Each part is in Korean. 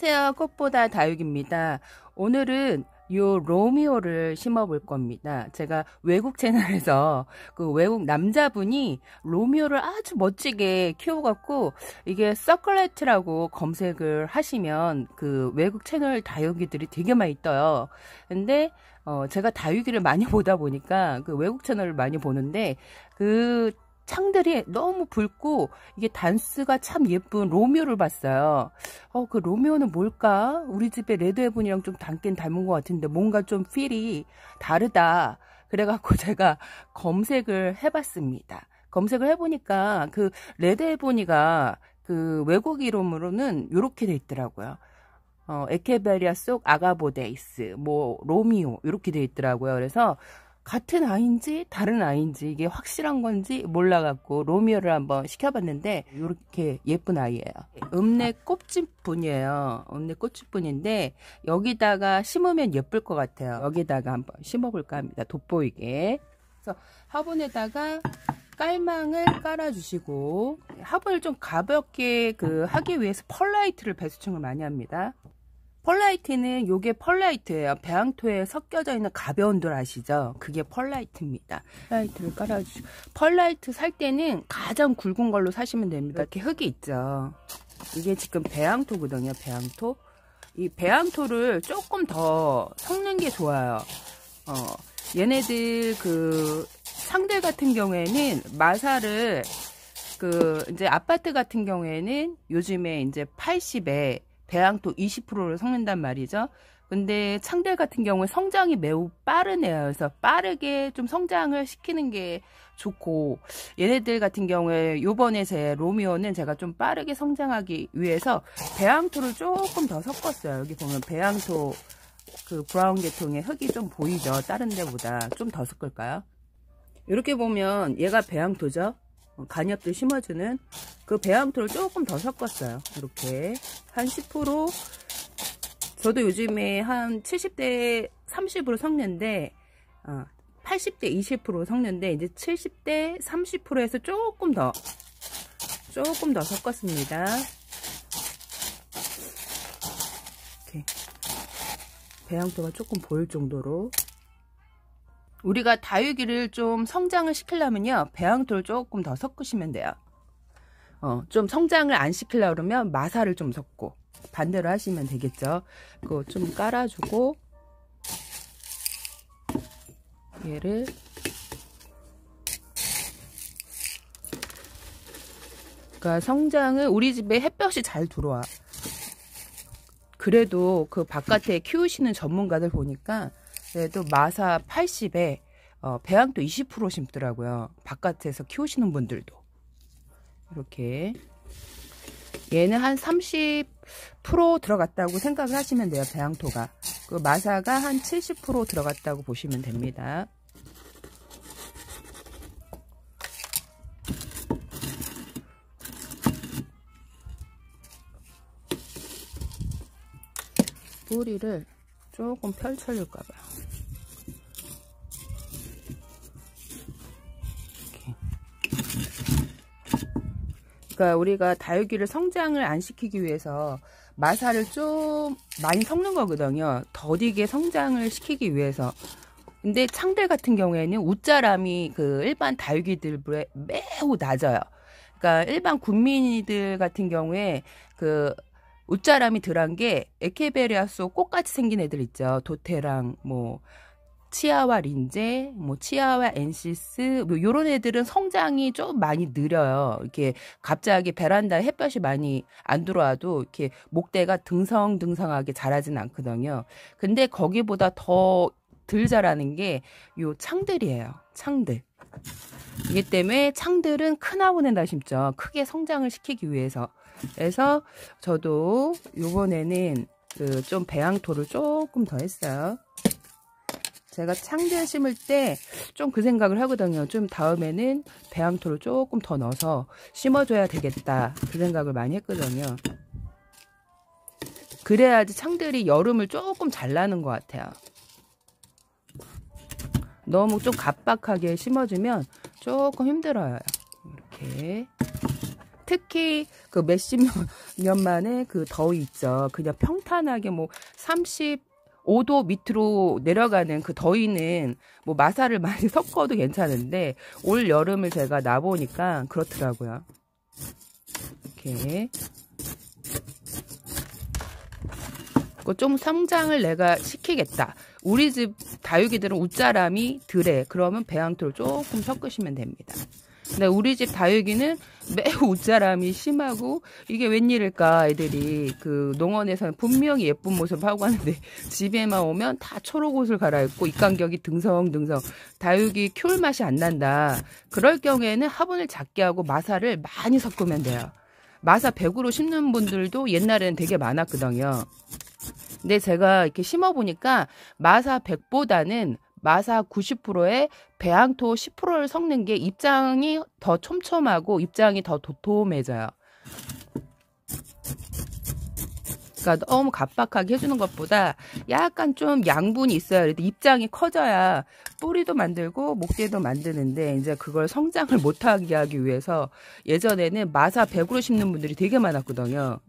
스테어 꽃보다 다육입니다. 오늘은 요 로미오를 심어 볼 겁니다. 제가 외국 채널에서 그 외국 남자분이 로미오를 아주 멋지게 키워갖고 이게 서클렛이라고 검색을 하시면 그 외국 채널 다육이들이 되게 많이 떠요. 근데 어 제가 다육이를 많이 보다 보니까 그 외국 채널을 많이 보는데 그 창들이 너무 붉고 이게 단스가 참 예쁜 로미오를 봤어요. 어, 그 로미오는 뭘까? 우리 집에 레드헤븐이랑 좀 닮긴 닮은 것 같은데 뭔가 좀 필이 다르다. 그래갖고 제가 검색을 해봤습니다. 검색을 해보니까 그레드헤븐이가그 외국 이름으로는 이렇게 돼 있더라고요. 어, 에케베리아 속 아가보데이스, 뭐 로미오 이렇게 돼 있더라고요. 그래서 같은 아이인지 다른 아이인지 이게 확실한 건지 몰라갖고 로미오를 한번 시켜봤는데 이렇게 예쁜 아이예요. 읍내 꽃집분이에요. 읍내 꽃집분인데 여기다가 심으면 예쁠 것 같아요. 여기다가 한번 심어볼까 합니다. 돋보이게. 그래서 화분에다가 깔망을 깔아주시고 화분을 좀 가볍게 그 하기 위해서 펄라이트를 배수층을 많이 합니다. 펄라이트는 요게 펄라이트예요. 배양토에 섞여져 있는 가벼운 돌 아시죠? 그게 펄라이트입니다. 펄라이트를 깔아주시고 펄라이트 살 때는 가장 굵은 걸로 사시면 됩니다. 이렇게 흙이 있죠. 이게 지금 배양토거든요. 배양토. 이 배양토를 조금 더 섞는 게 좋아요. 어, 얘네들 그상대 같은 경우에는 마사를 그 이제 아파트 같은 경우에는 요즘에 이제 80에 배양토 20%를 섞는단 말이죠. 근데 창들 같은 경우에 성장이 매우 빠르네요. 그래서 빠르게 좀 성장을 시키는 게 좋고 얘네들 같은 경우에 요번에 제 로미오는 제가 좀 빠르게 성장하기 위해서 배양토를 조금 더 섞었어요. 여기 보면 배양토 그 브라운 계통의 흙이 좀 보이죠. 다른 데보다 좀 더 섞을까요? 이렇게 보면 얘가 배양토죠. 간엽도 심어주는 그 배양토를 조금 더 섞었어요. 이렇게 한 10% 저도 요즘에 한 70대 30으로 섞는데 80대 어, 20% 섞는데 이제 70대 30%에서 조금 더 조금 더 섞었습니다. 이렇게 배양토가 조금 보일 정도로 우리가 다육이를 좀 성장을 시키려면요. 배양토를 조금 더 섞으시면 돼요. 어, 좀 성장을 안 시키려고 그러면 마사를 좀 섞고 반대로 하시면 되겠죠. 그거 좀 깔아주고 얘를 그러니까 성장을 우리 집에 햇볕이 잘 들어와. 그래도 그 바깥에 키우시는 전문가들 보니까 그래도 마사 80에 어, 배양도 20% 심더라고요. 바깥에서 키우시는 분들도. 이렇게. 얘는 한 30% 들어갔다고 생각을 하시면 돼요. 배양토가. 그 마사가 한 70% 들어갔다고 보시면 됩니다. 뿌리를 조금 펼쳐줄까봐. 그러니까 우리가 다육이를 성장을 안 시키기 위해서 마사를 좀 많이 섞는 거거든요. 더디게 성장을 시키기 위해서. 근데 창들 같은 경우에는 웃자람이 그 일반 다육이들보다 매우 낮아요. 그러니까 일반 군민이들 같은 경우에 그 웃자람이 덜한 게 에케베리아소 꽃같이 생긴 애들 있죠. 도테랑 뭐 치아와 린제, 뭐 치아와 엔시스 뭐 요런 애들은 성장이 좀 많이 느려요. 이렇게 갑자기 베란다에 햇볕이 많이 안 들어와도 이렇게 목대가 등성등성하게 자라진 않거든요. 근데 거기보다 더덜 자라는 게 요 창들이에요. 창들. 이기 때문에 창들은 큰 화분에다 심죠. 크게 성장을 시키기 위해서. 그래서 저도 요번에는 그 좀 배양토를 조금 더 했어요. 제가 창제 심을 때 좀 그 생각을 하거든요. 좀 다음에는 배암토를 조금 더 넣어서 심어줘야 되겠다. 그 생각을 많이 했거든요. 그래야지 창들이 여름을 조금 잘 나는 것 같아요. 너무 좀 갑박하게 심어주면 조금 힘들어요. 이렇게. 특히 그 몇십 년, 년 만에 그 더위 있죠. 그냥 평탄하게 뭐 30, 5도 밑으로 내려가는 그 더위는 뭐 마사를 많이 섞어도 괜찮은데 올 여름을 제가 나보니까 그렇더라고요. 이렇게 좀 성장을 내가 시키겠다. 우리 집 다육이들은 웃자람이 드레 그러면 배양토를 조금 섞으시면 됩니다. 근 우리 집 다육이는 매우 옷자람이 심하고 이게 웬일일까 애들이 그 농원에서는 분명히 예쁜 모습 하고 하는데 집에만 오면 다 초록 옷을 갈아입고 입간격이 등성등성 다육이 큐울 맛이 안 난다. 그럴 경우에는 화분을 작게 하고 마사를 많이 섞으면 돼요. 마사 100으로 심는 분들도 옛날에는 되게 많았거든요. 근데 제가 이렇게 심어보니까 마사 100보다는 마사 90%에 배양토 10%를 섞는 게 입장이 더 촘촘하고 입장이 더 도톰해져요. 그러니까 너무 갑박하게 해주는 것보다 약간 좀 양분이 있어야 그래도 입장이 커져야 뿌리도 만들고 목대도 만드는데 이제 그걸 성장을 못하게 하기 위해서 예전에는 마사 100으로 심는 분들이 되게 많았거든요.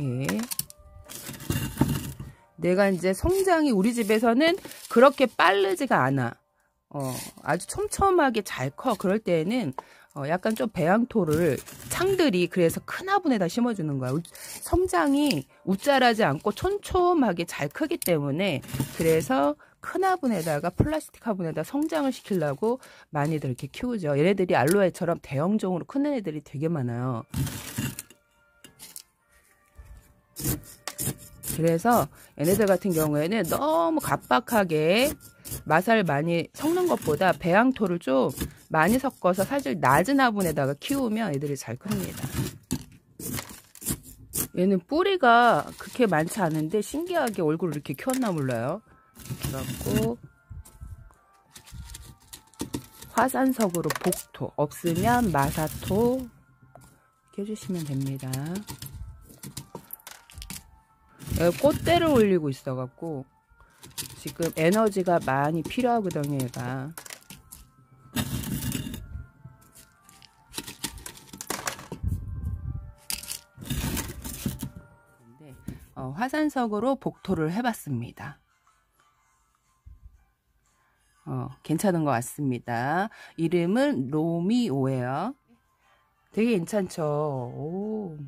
이렇게 내가 이제 성장이 우리 집에서는 그렇게 빠르지가 않아. 어, 아주 촘촘하게 잘 커. 그럴 때에는 어, 약간 좀 배양토를 창들이 그래서 큰 화분에다 심어주는 거야. 성장이 웃자라지 않고 촘촘하게 잘 크기 때문에 그래서 큰 화분에다가 플라스틱 화분에다 성장을 시키려고 많이들 이렇게 키우죠. 얘네들이 알로에처럼 대형종으로 큰 애들이 되게 많아요. 그래서 얘네들 같은 경우에는 너무 갑박하게 마살 많이 섞는 것보다 배양토를 좀 많이 섞어서 사실 낮은 화분에다가 키우면 애들이 잘 큽니다. 얘는 뿌리가 그렇게 많지 않은데 신기하게 얼굴을 이렇게 키웠나 몰라요. 그렇고 화산석으로 복토 없으면 마사토 이렇주시면 됩니다. 어, 꽃대를 올리고 있어갖고 지금 에너지가 많이 필요하거든요 얘가 어, 화산석으로 복토를 해봤습니다. 어, 괜찮은 것 같습니다. 이름은 로미오예요. 되게 괜찮죠? 오,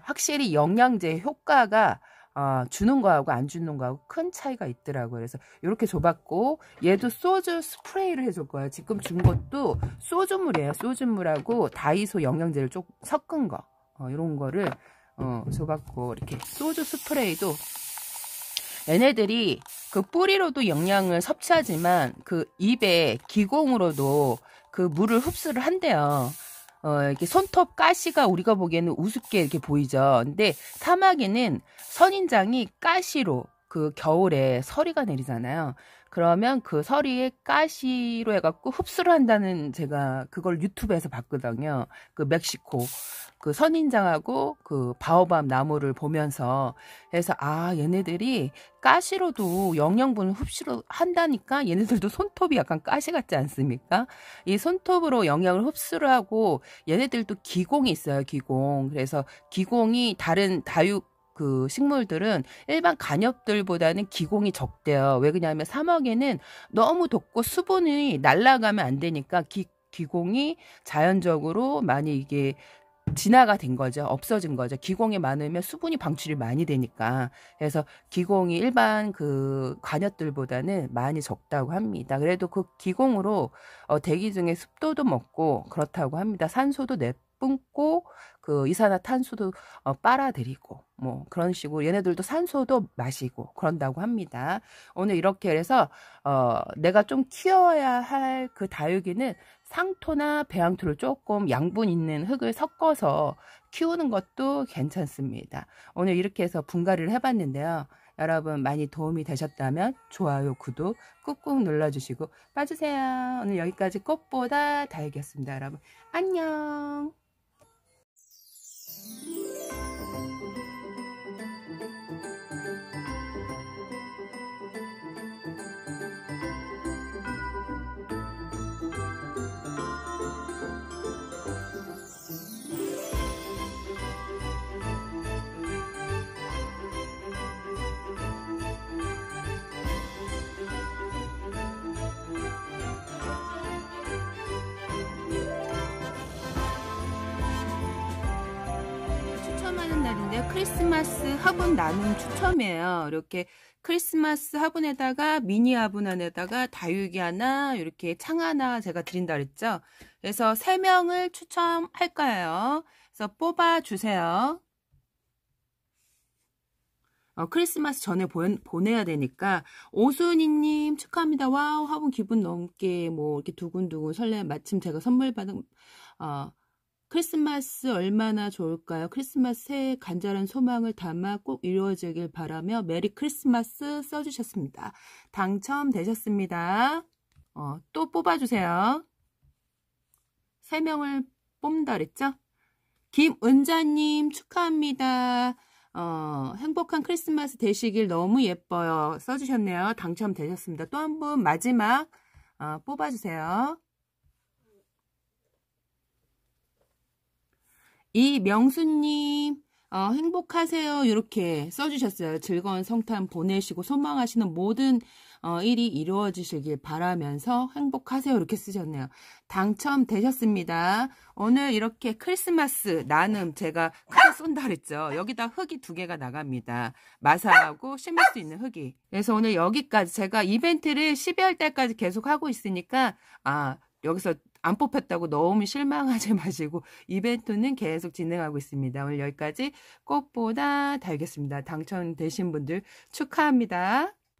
확실히 영양제 효과가 어, 주는 거하고 안 주는 거하고 큰 차이가 있더라고요. 그래서 이렇게 줘봤고 얘도 소주 스프레이를 해 줄 거예요. 지금 준 것도 소주물이에요. 소주물하고 다이소 영양제를 좀 섞은 거 어, 이런 거를 어, 줘봤고 이렇게 소주 스프레이도 얘네들이 그 뿌리로도 영양을 섭취하지만 그 입에 기공으로도 그 물을 흡수를 한대요. 어, 이렇게 손톱 가시가 우리가 보기에는 우습게 이렇게 보이죠. 근데 사마귀는 선인장이 가시로 그 겨울에 서리가 내리잖아요. 그러면 그 서리에 가시로 해갖고 흡수를 한다는 제가 그걸 유튜브에서 봤거든요. 그 멕시코 그 선인장하고 그 바오밤 나무를 보면서 그래서 아 얘네들이 가시로도 영양분을 흡수를 한다니까 얘네들도 손톱이 약간 가시 같지 않습니까? 이 손톱으로 영양을 흡수를 하고 얘네들도 기공이 있어요 기공 그래서 기공이 다른 다육 그 식물들은 일반 간엽들보다는 기공이 적대요. 왜 그러냐면 사막에는 너무 덥고 수분이 날아가면 안 되니까 기, 기공이 자연적으로 많이 이게 진화가 된 거죠. 없어진 거죠. 기공이 많으면 수분이 방출이 많이 되니까. 그래서 기공이 일반 그 관엽들보다는 많이 적다고 합니다. 그래도 그 기공으로 어, 대기 중에 습도도 먹고 그렇다고 합니다. 산소도 내 뿜고 그 이산화탄소도 어, 빨아들이고 뭐 그런 식으로 얘네들도 산소도 마시고 그런다고 합니다. 오늘 이렇게 해서 어 내가 좀 키워야 할 그 다육이는 상토나 배양토를 조금 양분 있는 흙을 섞어서 키우는 것도 괜찮습니다. 오늘 이렇게 해서 분갈이를 해봤는데요. 여러분 많이 도움이 되셨다면 좋아요, 구독 꾹꾹 눌러주시고 빠주세요. 오늘 여기까지 꽃보다 다육이었습니다. 여러분 안녕. Thank you. 하는 날인데 크리스마스 화분 나눔 추첨이에요. 이렇게 크리스마스 화분에다가 미니 화분 안에다가 다육이 하나 이렇게 창 하나 제가 드린다 그랬죠. 그래서 3명을 추첨할 거예요. 그래서 뽑아주세요. 어, 크리스마스 전에 보, 내야 되니까 오순이님 축하합니다. 와우 화분 기분 넘게 뭐 이렇게 두근두근 설레 마침 제가 선물 받은 어, 크리스마스 얼마나 좋을까요? 크리스마스 새 간절한 소망을 담아 꼭 이루어지길 바라며 메리 크리스마스 써주셨습니다. 당첨되셨습니다. 어, 또 뽑아주세요. 3명을 뽑는다 그랬죠? 김은자님 축하합니다. 어, 행복한 크리스마스 되시길 너무 예뻐요. 써주셨네요. 당첨되셨습니다. 또 한 분 마지막 어, 뽑아주세요. 이 명수님, 어, 행복하세요. 이렇게 써주셨어요. 즐거운 성탄 보내시고 소망하시는 모든 어, 일이 이루어지시길 바라면서 행복하세요. 이렇게 쓰셨네요. 당첨되셨습니다. 오늘 이렇게 크리스마스 나눔 제가 크게 쏜다 그랬죠. 여기다 흙이 두 개가 나갑니다. 마사하고 심을 수 있는 흙이. 그래서 오늘 여기까지 제가 이벤트를 12월 달까지 계속 하고 있으니까 아 여기서 안 뽑혔다고 너무 실망하지 마시고 이벤트는 계속 진행하고 있습니다. 오늘 여기까지 꽃보다 달겠습니다. 당첨되신 분들 축하합니다.